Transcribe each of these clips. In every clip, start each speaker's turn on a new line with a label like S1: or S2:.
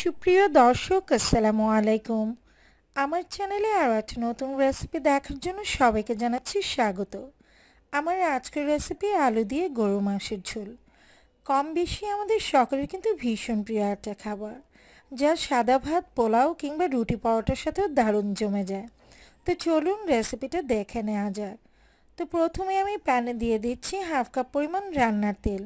S1: সুপ্রিয় দর্শক আসসালামু আলাইকুম আমার চ্যানেলে আরও একটা নতুন রেসিপি দেখার জন্য সবাইকে জানাচ্ছি স্বাগত আমার আজকের রেসিপি আলু দিয়ে গরু মাংসের ঝোল কম বেশি আমাদের সকলের কিন্তু ভীষণ প্রিয় একটা খাবার যা সাদা ভাত পোলাও কিংবা রুটি পরোটার সাথেও দারুণ জমে যায় তো চলুন রেসিপিটা দেখে নেওয়া যাক তো প্রথমে আমি প্যানে দিয়ে দিচ্ছি হাফ কাপ পরিমাণ রান্নার তেল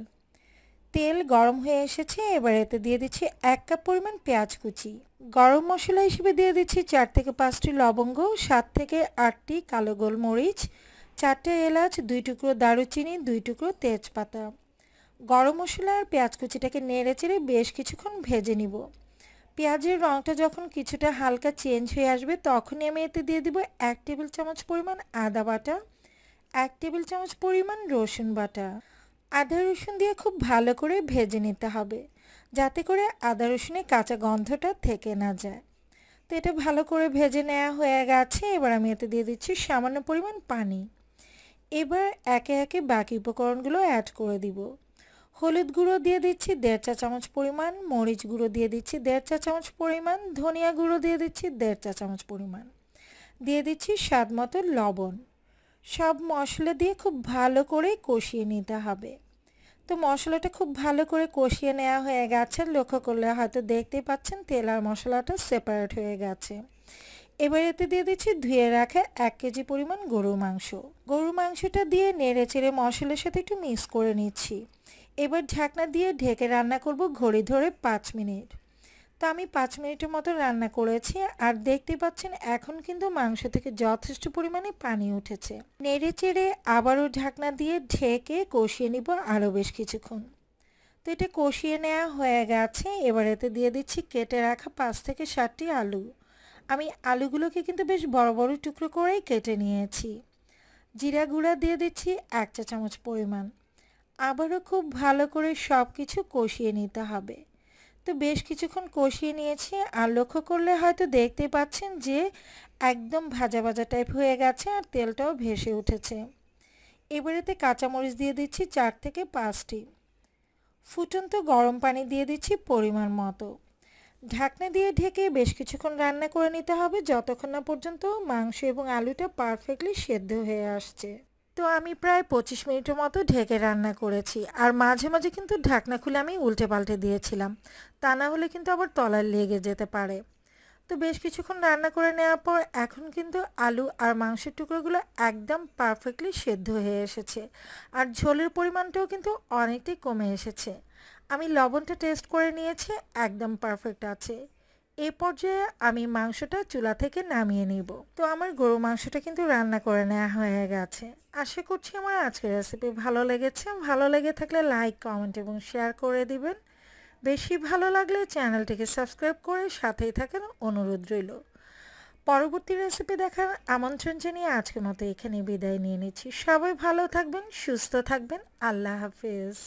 S1: তেল গরম হয়ে এসেছে এবার এতে দিয়ে দিচ্ছি এক কাপ পরিমাণ পেঁয়াজ কুচি গরম মশলা হিসেবে দিয়ে দিচ্ছি চার থেকে পাঁচটি লবঙ্গ সাত থেকে আটটি কালো গোলমরিচ চারটে এলাচ দুই টুকরো দারুচিনি দুই টুকরো তেজপাতা গরম মশলা আর পেঁয়াজ কুচিটাকে নেড়ে চেড়ে বেশ কিছুক্ষণ ভেজে নিব পেঁয়াজের রঙটা যখন কিছুটা হালকা চেঞ্জ হয়ে আসবে তখনই আমি এতে দিয়ে দিব এক টেবিল চামচ পরিমাণ আদা বাটা এক টেবিল চামচ পরিমাণ রসুন বাটা আদা রসুন দিয়ে খুব ভালো করে ভেজে নিতে হবে যাতে করে আদা রসুনের কাঁচা গন্ধটা থেকে না যায় তো এটা ভালো করে ভেজে নেওয়া হয়ে গেছে এবার আমি এতে দিয়ে দিচ্ছি সামান্য পরিমাণ পানি এবার একে একে বাকি উপকরণগুলো অ্যাড করে দিব হলুদ গুঁড়ো দিয়ে দিচ্ছি দেড় চা চামচ পরিমাণ মরিচ গুঁড়ো দিয়ে দিচ্ছি দেড় চা চামচ পরিমাণ ধনিয়া গুঁড়ো দিয়ে দিচ্ছি দেড় চা চামচ পরিমাণ দিয়ে দিচ্ছি স্বাদ মতো লবণ সব মশলা দিয়ে খুব ভালো করে কষিয়ে নিতে হবে তো মশলাটা খুব ভালো করে কষিয়ে নেওয়া হয়ে গেছে লক্ষ্য করলে হয়তো দেখতেই পাচ্ছেন তেল আর মশলাটা সেপারেট হয়ে গেছে এবার এতে দিয়ে দিচ্ছি ধুয়ে রাখা এক কেজি পরিমাণ গরুর মাংস গরুর মাংসটা দিয়ে নেড়ে চেড়ে মশলার সাথে একটু মিক্স করে নিচ্ছি এবার ঝাঁকনা দিয়ে ঢেকে রান্না করব ঘড়ি ধরে পাঁচ মিনিট তো আমি পাঁচ মিনিটের মতো রান্না করেছি আর দেখতে পাচ্ছেন এখন কিন্তু মাংস থেকে যথেষ্ট পরিমাণে পানি উঠেছে নেড়ে চেড়ে আবারও ঢাকনা দিয়ে ঢেকে কষিয়ে নিব আরও বেশ কিছুক্ষণ তো এটা কষিয়ে নেওয়া হয়ে গেছে এবার এতে দিয়ে দিচ্ছি কেটে রাখা পাঁচ থেকে ষাটটি আলু আমি আলুগুলোকে কিন্তু বেশ বড় বড় টুকরো করেই কেটে নিয়েছি জিরা গুঁড়া দিয়ে দিচ্ছি এক চা চামচ পরিমাণ আবারও খুব ভালো করে সব কিছু কষিয়ে নিতে হবে তো বেশ কিছুক্ষণ কষিয়ে নিয়েছি আর লক্ষ্য করলে হয়তো দেখতে পাচ্ছেন যে একদম ভাজা ভাজা টাইপ হয়ে গেছে আর তেলটাও ভেসে উঠেছে এবারেতে কাঁচামরিচ দিয়ে দিচ্ছি চার থেকে পাঁচটি ফুটন্ত গরম পানি দিয়ে দিচ্ছি পরিমাণ মতো ঢাকনা দিয়ে ঢেকে বেশ কিছুক্ষণ রান্না করে নিতে হবে যতক্ষণ না পর্যন্ত মাংস এবং আলুটা পারফেক্টলি সেদ্ধ হয়ে আসছে তো আমি প্রায় পঁচিশ মিনিটের মতো ঢেকে রান্না করেছি আর মাঝে মাঝে কিন্তু ঢাকনা খুলে আমি উল্টে পাল্টে দিয়েছিলাম তা না হলে কিন্তু আবার তলায় লেগে যেতে পারে তো বেশ কিছুক্ষণ রান্না করে নেওয়ার পর এখন কিন্তু আলু আর মাংসের টুকরোগুলো একদম পারফেক্টলি সেদ্ধ হয়ে এসেছে আর ঝোলের পরিমাণটাও কিন্তু অনেকটাই কমে এসেছে আমি লবণটা টেস্ট করে নিয়েছি একদম পারফেক্ট আছে এ পর্যায়ে আমি মাংসটা চুলা থেকে নামিয়ে নিব তো আমার গরু মাংসটা কিন্তু রান্না করে নেওয়া হয়ে গেছে আশা করছি আমার আজকের রেসিপি ভালো লেগেছে ভালো লেগে থাকলে লাইক কমেন্ট এবং শেয়ার করে দিবেন বেশি ভালো লাগলে চ্যানেলটিকে সাবস্ক্রাইব করে সাথেই থাকেন অনুরোধ রইল পরবর্তী রেসিপি দেখার আমন্ত্রণ জানিয়ে আজকের মতো এখানে বিদায় নিয়ে নিচ্ছি সবাই ভালো থাকবেন সুস্থ থাকবেন আল্লাহ হাফিজ